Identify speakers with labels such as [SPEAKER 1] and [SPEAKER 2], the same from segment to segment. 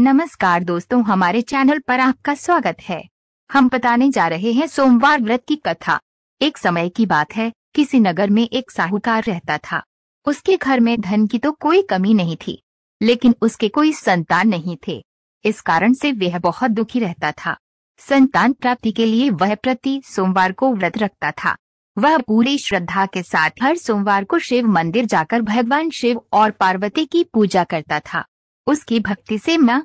[SPEAKER 1] नमस्कार दोस्तों हमारे चैनल पर आपका स्वागत है हम बताने जा रहे हैं सोमवार व्रत की कथा एक समय की बात है किसी नगर में एक साहूकार रहता था उसके घर में धन की तो कोई कमी नहीं थी लेकिन उसके कोई संतान नहीं थे इस कारण से वह बहुत दुखी रहता था संतान प्राप्ति के लिए वह प्रति सोमवार को व्रत रखता था वह पूरी श्रद्धा के साथ हर सोमवार को शिव मंदिर जाकर भगवान शिव और पार्वती की पूजा करता था उसकी भक्ति से मां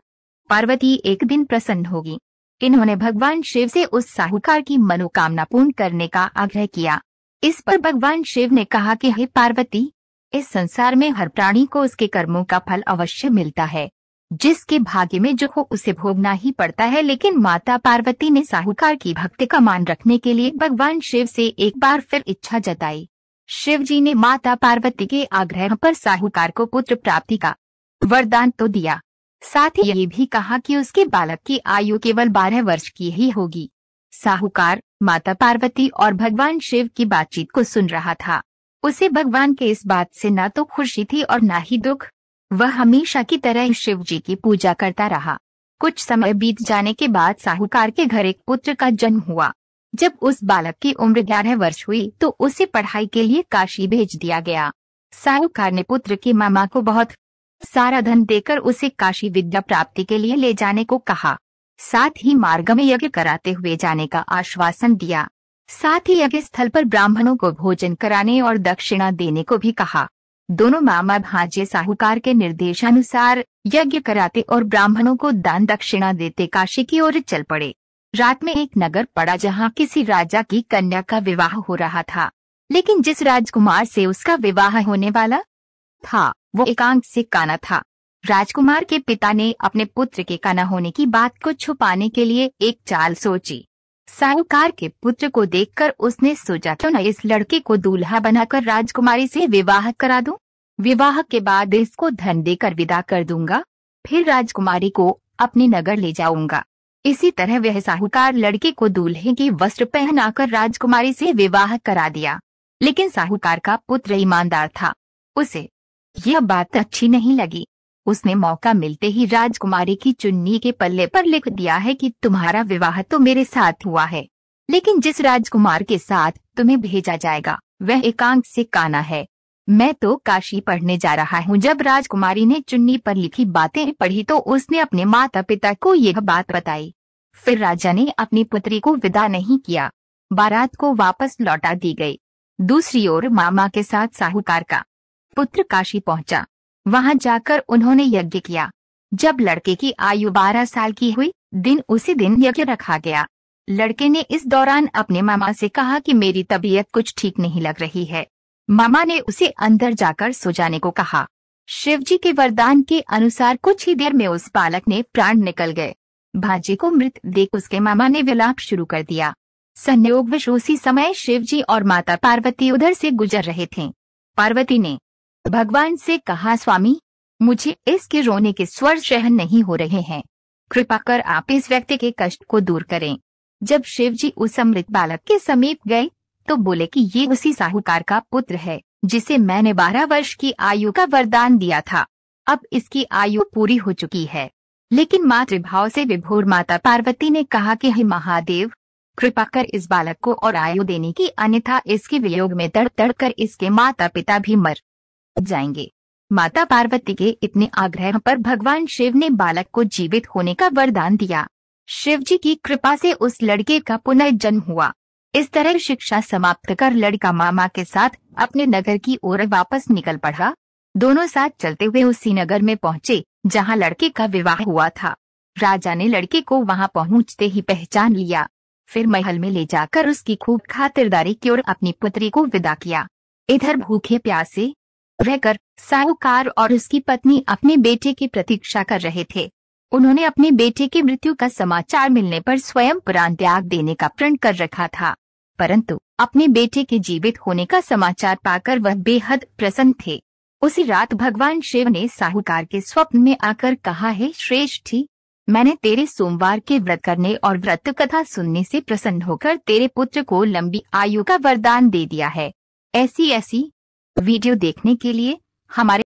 [SPEAKER 1] पार्वती एक दिन प्रसन्न होगी इन्होंने भगवान शिव से उस साहूकार की मनोकामना पूर्ण करने का आग्रह किया इस पर भगवान शिव ने कहा कि हे पार्वती इस संसार में हर प्राणी को उसके कर्मों का फल अवश्य मिलता है जिसके भाग्य में जो हो उसे भोगना ही पड़ता है लेकिन माता पार्वती ने साहूकार की भक्ति का मान रखने के लिए भगवान शिव से एक बार फिर इच्छा जताई शिव जी ने माता पार्वती के आग्रह पर साहूकार को पुत्र प्राप्ति का वरदान तो दिया साथ ही ये भी कहा कि उसके बालक की आयु केवल बारह वर्ष की ही होगी साहूकार माता पार्वती और भगवान शिव की बातचीत को सुन रहा था उसे भगवान के इस बात से न तो खुशी थी और न ही दुख वह हमेशा की तरह शिव जी की पूजा करता रहा कुछ समय बीत जाने के बाद साहूकार के घर एक पुत्र का जन्म हुआ जब उस बालक की उम्र ग्यारह वर्ष हुई तो उसे पढ़ाई के लिए काशी भेज दिया गया साहूकार ने पुत्र की मामा को बहुत सारा धन देकर उसे काशी विद्या प्राप्ति के लिए ले जाने को कहा साथ ही मार्ग में यज्ञ कराते हुए जाने का आश्वासन दिया साथ ही यज्ञ स्थल पर ब्राह्मणों को भोजन कराने और दक्षिणा देने को भी कहा दोनों मामा भांजे साहूकार के निर्देशानुसार यज्ञ कराते और ब्राह्मणों को दान दक्षिणा देते काशी की ओर चल पड़े रात में एक नगर पड़ा जहाँ किसी राजा की कन्या का विवाह हो रहा था लेकिन जिस राजकुमार से उसका विवाह होने वाला था वो एकांक से काना था राजकुमार के पिता ने अपने पुत्र के काना होने की बात को छुपाने के लिए एक चाल सोची साहूकार के पुत्र को देखकर उसने सोचा क्यों न इस लड़के को दूल्हा बनाकर राजकुमारी से विवाह करा दूं? विवाह के बाद इसको धन देकर विदा कर दूंगा फिर राजकुमारी को अपने नगर ले जाऊंगा इसी तरह वह साहूकार लड़के को दूल्हे की वस्त्र पहनाकर राजकुमारी से विवाह करा दिया लेकिन साहूकार का पुत्र ईमानदार था उसे यह बात अच्छी नहीं लगी उसने मौका मिलते ही राजकुमारी की चुन्नी के पल्ले पर लिख दिया है कि तुम्हारा विवाह तो मेरे साथ हुआ है लेकिन जिस राजकुमार के साथ तुम्हें भेजा जाएगा वह एकांक से काना है मैं तो काशी पढ़ने जा रहा हूँ जब राजकुमारी ने चुन्नी पर लिखी बातें पढ़ी तो उसने अपने माता पिता को यह बात बताई फिर राजा ने अपनी पुत्री को विदा नहीं किया बारात को वापस लौटा दी गई दूसरी ओर मामा के साथ साहूकार का पुत्र काशी पहुंचा वहां जाकर उन्होंने यज्ञ किया जब लड़के की आयु बारह साल की हुई दिन उसी दिन यज्ञ रखा गया लड़के ने इस दौरान अपने मामा से कहा कि मेरी तबीयत कुछ ठीक नहीं लग रही है मामा ने उसे अंदर जाकर सो जाने को कहा शिवजी के वरदान के अनुसार कुछ ही देर में उस बालक ने प्राण निकल गए भाजी को मृत देख उसके मामा ने विलाप शुरू कर दिया संयोगवश उसी समय शिवजी और माता पार्वती उधर से गुजर रहे थे पार्वती ने भगवान से कहा स्वामी मुझे इसके रोने के स्वर सहन नहीं हो रहे हैं कृपा कर आप इस व्यक्ति के कष्ट को दूर करें जब शिव जी उस अमृत बालक के समीप गए तो बोले कि ये उसी साहूकार का पुत्र है जिसे मैंने बारह वर्ष की आयु का वरदान दिया था अब इसकी आयु पूरी हो चुकी है लेकिन मातृभाव से विभोर माता पार्वती ने कहा कि हे महादेव कृपा कर इस बालक को और आयु देने की अन्यथा इसके वियोग में तड़ तड़ कर इसके माता पिता भी मर जाएंगे माता पार्वती के इतने आग्रह पर भगवान शिव ने बालक को जीवित होने का वरदान दिया शिव जी की कृपा से उस लड़के का पुनर्जन्म हुआ इस तरह शिक्षा समाप्त कर लड़का मामा के साथ अपने नगर की ओर वापस निकल पड़ा दोनों साथ चलते हुए उसी नगर में पहुँचे जहाँ लड़के का विवाह हुआ था राजा ने लड़के को वहाँ पहुँचते ही पहचान लिया फिर महल में ले जाकर उसकी खूब खातिरदारी की ओर अपनी पुत्री को विदा किया इधर भूखे प्यासे रहकर साहूकार और उसकी पत्नी अपने बेटे की प्रतीक्षा कर रहे थे उन्होंने अपने बेटे की मृत्यु का समाचार मिलने पर स्वयं प्राण त्याग देने का प्रण कर रखा था परंतु अपने बेटे के जीवित होने का समाचार पाकर वह बेहद प्रसन्न थे उसी रात भगवान शिव ने साहूकार के स्वप्न में आकर कहा है श्रेष्ठी मैंने तेरे सोमवार के व्रत करने और व्रत कथा सुनने से प्रसन्न होकर तेरे पुत्र को लंबी आयु का वरदान दे दिया है ऐसी ऐसी वीडियो देखने के लिए हमारे